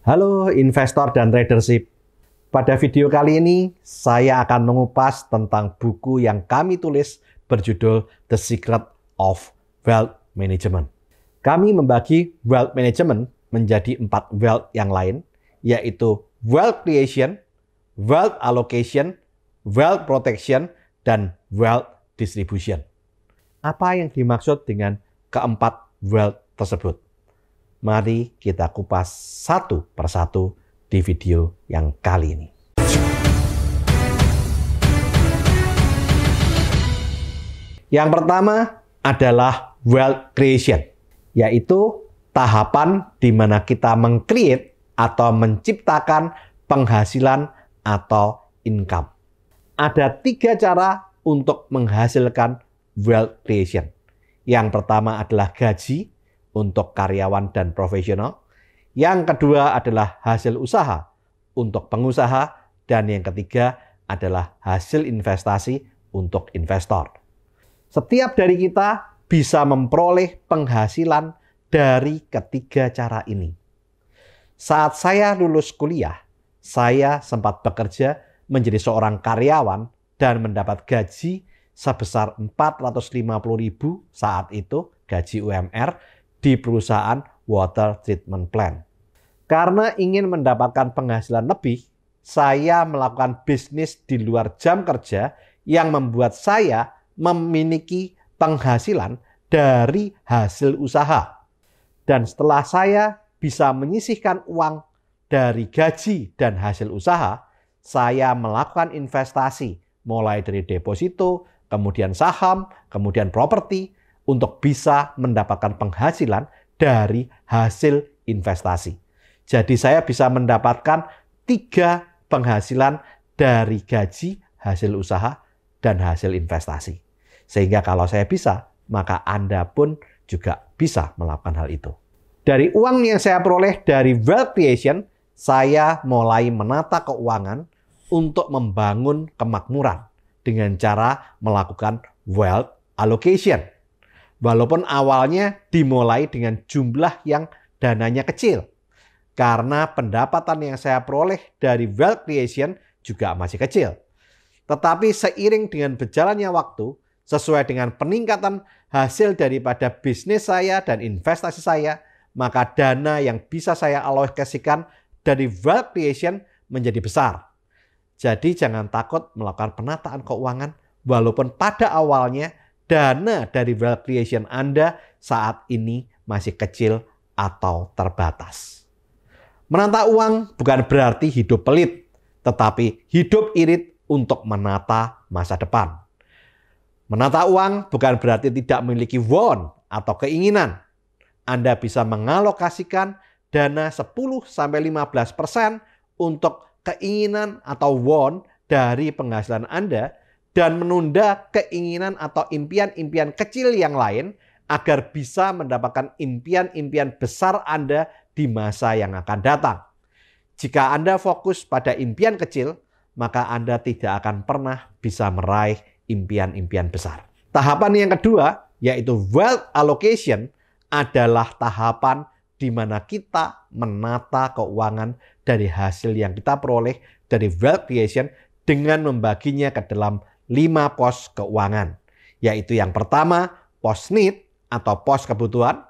Halo investor dan tradership. Pada video kali ini, saya akan mengupas tentang buku yang kami tulis berjudul The Secret of Wealth Management. Kami membagi wealth management menjadi empat wealth yang lain, yaitu wealth creation, wealth allocation, wealth protection, dan wealth distribution. Apa yang dimaksud dengan keempat wealth tersebut? Mari kita kupas satu persatu di video yang kali ini. Yang pertama adalah wealth creation, yaitu tahapan di mana kita mengcreate atau menciptakan penghasilan atau income. Ada tiga cara untuk menghasilkan wealth creation. Yang pertama adalah gaji, untuk karyawan dan profesional. Yang kedua adalah hasil usaha untuk pengusaha. Dan yang ketiga adalah hasil investasi untuk investor. Setiap dari kita bisa memperoleh penghasilan dari ketiga cara ini. Saat saya lulus kuliah, saya sempat bekerja menjadi seorang karyawan dan mendapat gaji sebesar 450.000 saat itu gaji UMR di perusahaan water treatment plant. Karena ingin mendapatkan penghasilan lebih, saya melakukan bisnis di luar jam kerja yang membuat saya memiliki penghasilan dari hasil usaha. Dan setelah saya bisa menyisihkan uang dari gaji dan hasil usaha, saya melakukan investasi mulai dari deposito, kemudian saham, kemudian properti, untuk bisa mendapatkan penghasilan dari hasil investasi. Jadi saya bisa mendapatkan tiga penghasilan dari gaji, hasil usaha, dan hasil investasi. Sehingga kalau saya bisa, maka Anda pun juga bisa melakukan hal itu. Dari uang yang saya peroleh dari wealth creation, saya mulai menata keuangan untuk membangun kemakmuran dengan cara melakukan wealth allocation. Walaupun awalnya dimulai dengan jumlah yang dananya kecil. Karena pendapatan yang saya peroleh dari wealth creation juga masih kecil. Tetapi seiring dengan berjalannya waktu, sesuai dengan peningkatan hasil daripada bisnis saya dan investasi saya, maka dana yang bisa saya alokasikan dari wealth creation menjadi besar. Jadi jangan takut melakukan penataan keuangan walaupun pada awalnya dana dari wealth creation Anda saat ini masih kecil atau terbatas. Menata uang bukan berarti hidup pelit, tetapi hidup irit untuk menata masa depan. Menata uang bukan berarti tidak memiliki want atau keinginan. Anda bisa mengalokasikan dana 10-15% untuk keinginan atau want dari penghasilan Anda dan menunda keinginan atau impian-impian kecil yang lain agar bisa mendapatkan impian-impian besar Anda di masa yang akan datang. Jika Anda fokus pada impian kecil, maka Anda tidak akan pernah bisa meraih impian-impian besar. Tahapan yang kedua, yaitu wealth allocation, adalah tahapan di mana kita menata keuangan dari hasil yang kita peroleh dari wealth creation dengan membaginya ke dalam lima pos keuangan, yaitu yang pertama pos need atau pos kebutuhan,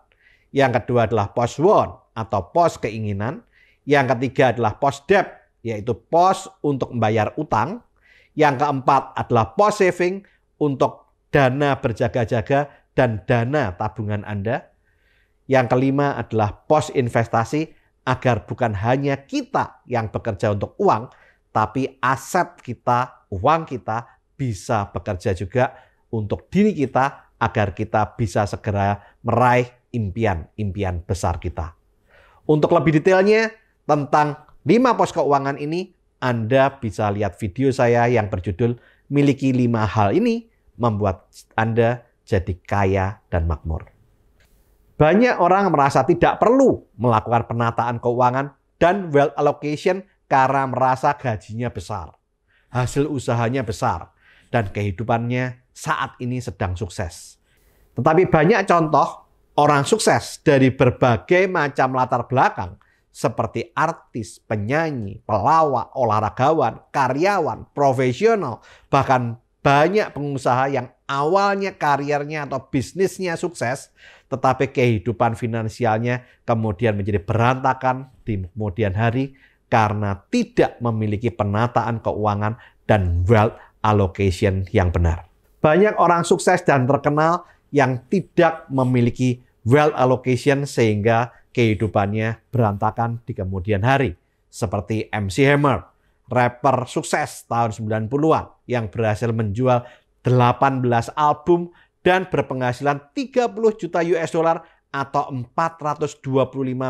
yang kedua adalah pos want atau pos keinginan, yang ketiga adalah pos debt, yaitu pos untuk membayar utang, yang keempat adalah pos saving untuk dana berjaga-jaga dan dana tabungan Anda. Yang kelima adalah pos investasi agar bukan hanya kita yang bekerja untuk uang, tapi aset kita, uang kita bisa bekerja juga untuk diri kita agar kita bisa segera meraih impian-impian besar kita. Untuk lebih detailnya tentang 5 pos keuangan ini, Anda bisa lihat video saya yang berjudul Miliki 5 Hal Ini Membuat Anda Jadi Kaya dan Makmur. Banyak orang merasa tidak perlu melakukan penataan keuangan dan wealth allocation karena merasa gajinya besar hasil usahanya besar, dan kehidupannya saat ini sedang sukses. Tetapi banyak contoh orang sukses dari berbagai macam latar belakang seperti artis, penyanyi, pelawak, olahragawan, karyawan, profesional, bahkan banyak pengusaha yang awalnya karirnya atau bisnisnya sukses, tetapi kehidupan finansialnya kemudian menjadi berantakan di kemudian hari karena tidak memiliki penataan keuangan dan wealth allocation yang benar. Banyak orang sukses dan terkenal yang tidak memiliki wealth allocation sehingga kehidupannya berantakan di kemudian hari. Seperti MC Hammer, rapper sukses tahun 90-an yang berhasil menjual 18 album dan berpenghasilan 30 juta US dollar atau 425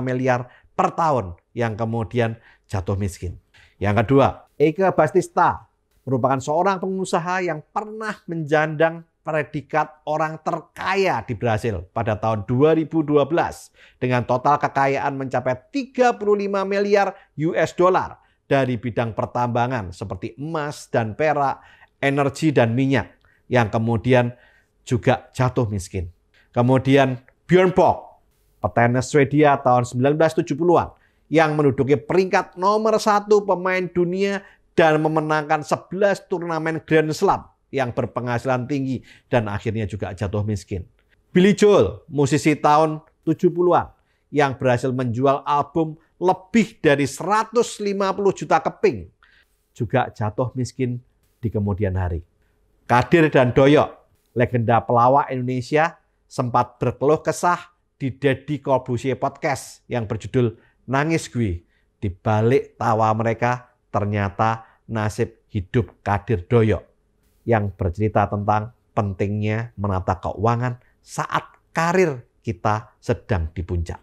miliar per tahun yang kemudian jatuh miskin. Yang kedua, Eka Bastista merupakan seorang pengusaha yang pernah menjandang predikat orang terkaya di Brasil pada tahun 2012 dengan total kekayaan mencapai 35 miliar US dollar dari bidang pertambangan seperti emas dan perak, energi dan minyak yang kemudian juga jatuh miskin. Kemudian Björn Borg, petenis Swedia tahun 1970-an yang menduduki peringkat nomor satu pemain dunia dan memenangkan 11 turnamen Grand Slam yang berpenghasilan tinggi dan akhirnya juga jatuh miskin. Billy Joel, musisi tahun 70-an yang berhasil menjual album lebih dari 150 juta keping juga jatuh miskin di kemudian hari. Kadir dan Doyok, legenda pelawak Indonesia, sempat berkeluh kesah di Deddy Corbusier Podcast yang berjudul Nangis Gue. Di balik tawa mereka ternyata nasib hidup Kadir doyo yang bercerita tentang pentingnya menata keuangan saat karir kita sedang di puncak.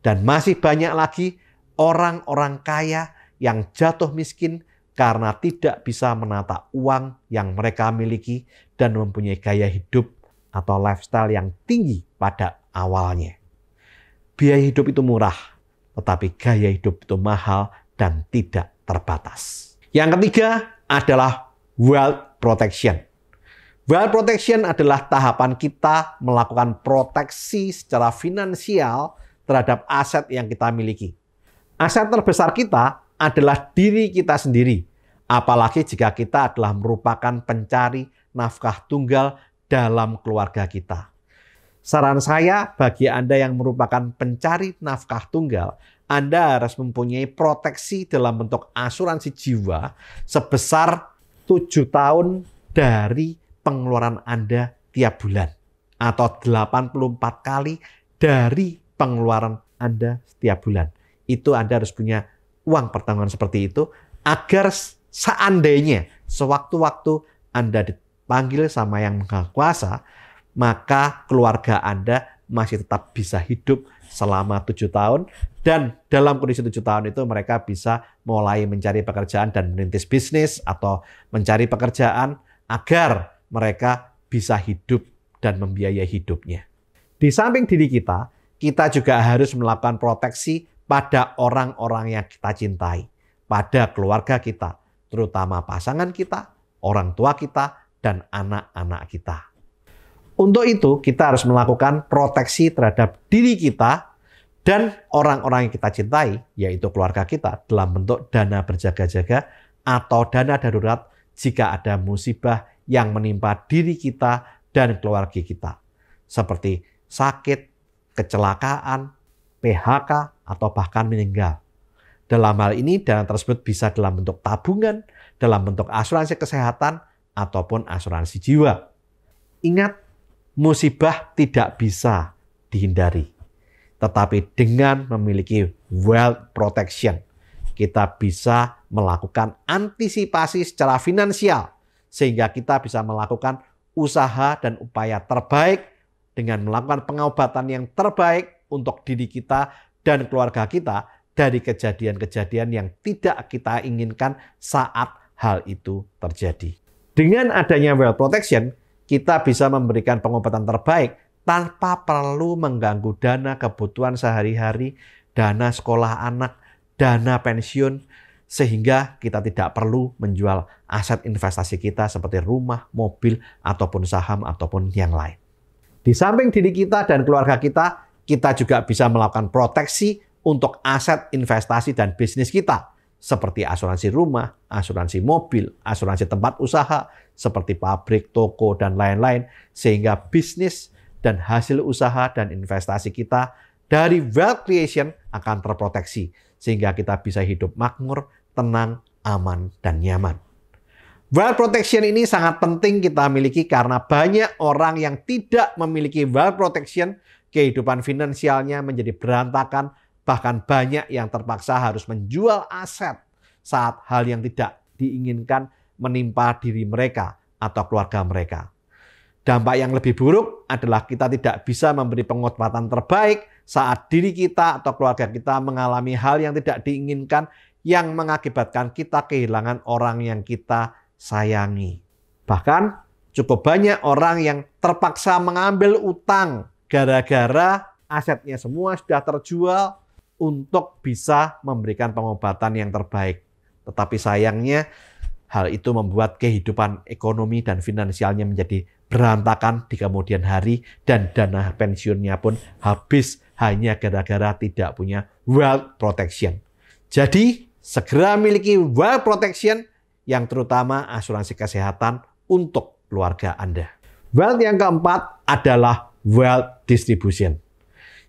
Dan masih banyak lagi orang-orang kaya yang jatuh miskin karena tidak bisa menata uang yang mereka miliki dan mempunyai gaya hidup atau lifestyle yang tinggi pada awalnya. Biaya hidup itu murah, tetapi gaya hidup itu mahal dan tidak terbatas. Yang ketiga adalah wealth protection. Wealth protection adalah tahapan kita melakukan proteksi secara finansial terhadap aset yang kita miliki. Aset terbesar kita adalah diri kita sendiri, apalagi jika kita adalah merupakan pencari nafkah tunggal dalam keluarga kita. Saran saya bagi Anda yang merupakan pencari nafkah tunggal anda harus mempunyai proteksi dalam bentuk asuransi jiwa sebesar 7 tahun dari pengeluaran Anda tiap bulan atau 84 kali dari pengeluaran Anda setiap bulan. Itu Anda harus punya uang pertanggungan seperti itu agar seandainya sewaktu-waktu Anda dipanggil sama yang maha kuasa, maka keluarga Anda masih tetap bisa hidup selama tujuh tahun dan dalam kondisi tujuh tahun itu mereka bisa mulai mencari pekerjaan dan merintis bisnis atau mencari pekerjaan agar mereka bisa hidup dan membiayai hidupnya. Di samping diri kita, kita juga harus melakukan proteksi pada orang-orang yang kita cintai, pada keluarga kita, terutama pasangan kita, orang tua kita, dan anak-anak kita. Untuk itu kita harus melakukan proteksi terhadap diri kita dan orang-orang yang kita cintai, yaitu keluarga kita dalam bentuk dana berjaga-jaga atau dana darurat jika ada musibah yang menimpa diri kita dan keluarga kita. Seperti sakit, kecelakaan, PHK, atau bahkan meninggal. Dalam hal ini, dana tersebut bisa dalam bentuk tabungan, dalam bentuk asuransi kesehatan, ataupun asuransi jiwa. Ingat, musibah tidak bisa dihindari. Tetapi dengan memiliki wealth protection, kita bisa melakukan antisipasi secara finansial sehingga kita bisa melakukan usaha dan upaya terbaik dengan melakukan pengobatan yang terbaik untuk diri kita dan keluarga kita dari kejadian-kejadian yang tidak kita inginkan saat hal itu terjadi. Dengan adanya wealth protection, kita bisa memberikan pengobatan terbaik tanpa perlu mengganggu dana kebutuhan sehari-hari, dana sekolah anak, dana pensiun, sehingga kita tidak perlu menjual aset investasi kita seperti rumah, mobil, ataupun saham, ataupun yang lain. Di samping diri kita dan keluarga kita, kita juga bisa melakukan proteksi untuk aset investasi dan bisnis kita, seperti asuransi rumah, asuransi mobil, asuransi tempat usaha, seperti pabrik, toko, dan lain-lain, sehingga bisnis dan hasil usaha dan investasi kita dari wealth creation akan terproteksi, sehingga kita bisa hidup makmur, tenang, aman, dan nyaman. Wealth protection ini sangat penting kita miliki karena banyak orang yang tidak memiliki wealth protection, kehidupan finansialnya menjadi berantakan, bahkan banyak yang terpaksa harus menjual aset saat hal yang tidak diinginkan menimpa diri mereka atau keluarga mereka. Dampak yang lebih buruk adalah kita tidak bisa memberi pengobatan terbaik saat diri kita atau keluarga kita mengalami hal yang tidak diinginkan yang mengakibatkan kita kehilangan orang yang kita sayangi. Bahkan cukup banyak orang yang terpaksa mengambil utang gara-gara asetnya semua sudah terjual untuk bisa memberikan pengobatan yang terbaik. Tetapi sayangnya Hal itu membuat kehidupan ekonomi dan finansialnya menjadi berantakan di kemudian hari dan dana pensiunnya pun habis hanya gara-gara tidak punya wealth protection. Jadi, segera miliki wealth protection yang terutama asuransi kesehatan untuk keluarga Anda. Wealth yang keempat adalah wealth distribution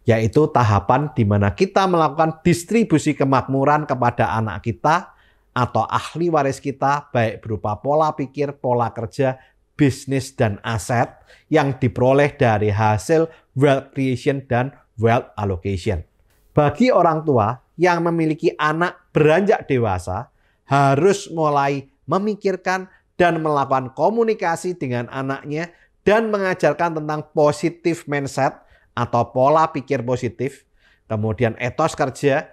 yaitu tahapan di mana kita melakukan distribusi kemakmuran kepada anak kita atau ahli waris kita baik berupa pola pikir, pola kerja, bisnis dan aset yang diperoleh dari hasil wealth creation dan wealth allocation. Bagi orang tua yang memiliki anak beranjak dewasa harus mulai memikirkan dan melakukan komunikasi dengan anaknya dan mengajarkan tentang positif mindset atau pola pikir positif, kemudian etos kerja,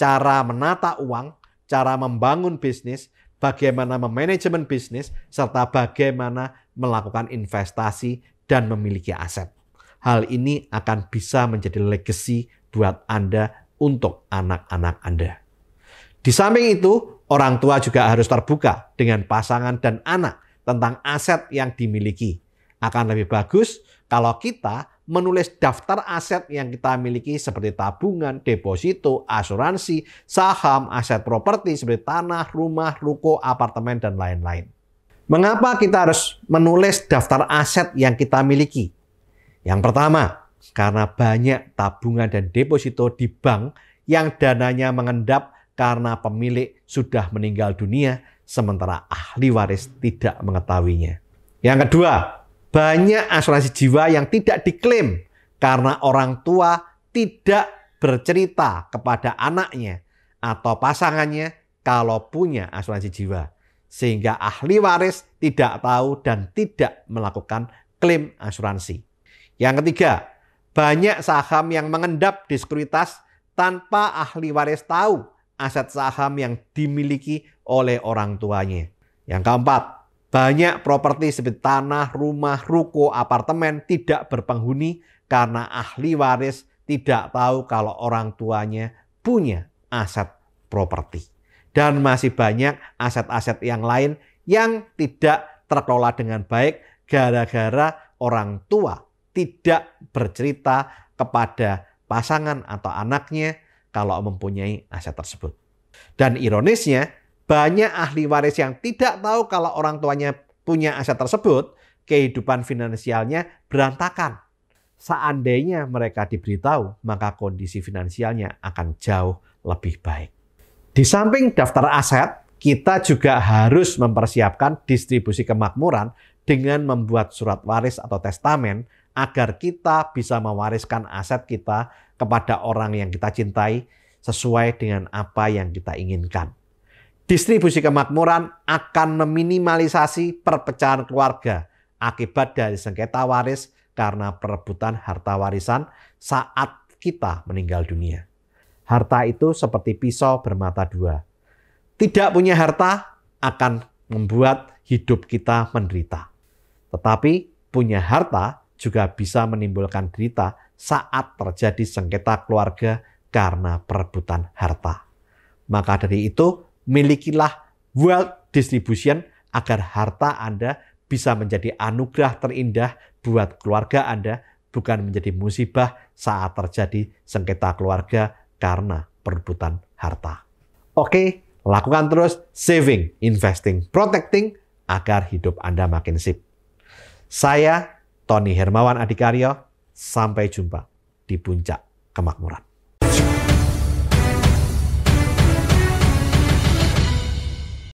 cara menata uang, cara membangun bisnis, bagaimana memanajemen bisnis, serta bagaimana melakukan investasi dan memiliki aset. Hal ini akan bisa menjadi legacy buat Anda untuk anak-anak Anda. Di samping itu, orang tua juga harus terbuka dengan pasangan dan anak tentang aset yang dimiliki. Akan lebih bagus kalau kita menulis daftar aset yang kita miliki seperti tabungan, deposito, asuransi, saham, aset properti seperti tanah, rumah, ruko, apartemen, dan lain-lain. Mengapa kita harus menulis daftar aset yang kita miliki? Yang pertama, karena banyak tabungan dan deposito di bank yang dananya mengendap karena pemilik sudah meninggal dunia, sementara ahli waris tidak mengetahuinya. Yang kedua, banyak asuransi jiwa yang tidak diklaim karena orang tua tidak bercerita kepada anaknya atau pasangannya kalau punya asuransi jiwa. Sehingga ahli waris tidak tahu dan tidak melakukan klaim asuransi. Yang ketiga, banyak saham yang mengendap di sekuritas tanpa ahli waris tahu aset saham yang dimiliki oleh orang tuanya. Yang keempat, banyak properti seperti tanah, rumah, ruko, apartemen tidak berpenghuni karena ahli waris tidak tahu kalau orang tuanya punya aset properti. Dan masih banyak aset-aset yang lain yang tidak terkelola dengan baik gara-gara orang tua tidak bercerita kepada pasangan atau anaknya kalau mempunyai aset tersebut. Dan ironisnya, banyak ahli waris yang tidak tahu kalau orang tuanya punya aset tersebut, kehidupan finansialnya berantakan. Seandainya mereka diberitahu, maka kondisi finansialnya akan jauh lebih baik. Di samping daftar aset, kita juga harus mempersiapkan distribusi kemakmuran dengan membuat surat waris atau testamen agar kita bisa mewariskan aset kita kepada orang yang kita cintai sesuai dengan apa yang kita inginkan. Distribusi kemakmuran akan meminimalisasi perpecahan keluarga akibat dari sengketa waris karena perebutan harta warisan saat kita meninggal dunia. Harta itu seperti pisau bermata dua. Tidak punya harta akan membuat hidup kita menderita. Tetapi punya harta juga bisa menimbulkan derita saat terjadi sengketa keluarga karena perebutan harta. Maka dari itu, milikilah wealth distribution agar harta Anda bisa menjadi anugerah terindah buat keluarga Anda, bukan menjadi musibah saat terjadi sengketa keluarga karena perebutan harta. Oke, lakukan terus saving, investing, protecting agar hidup Anda makin sip. Saya Tony Hermawan Adikaryo, sampai jumpa di puncak kemakmuran.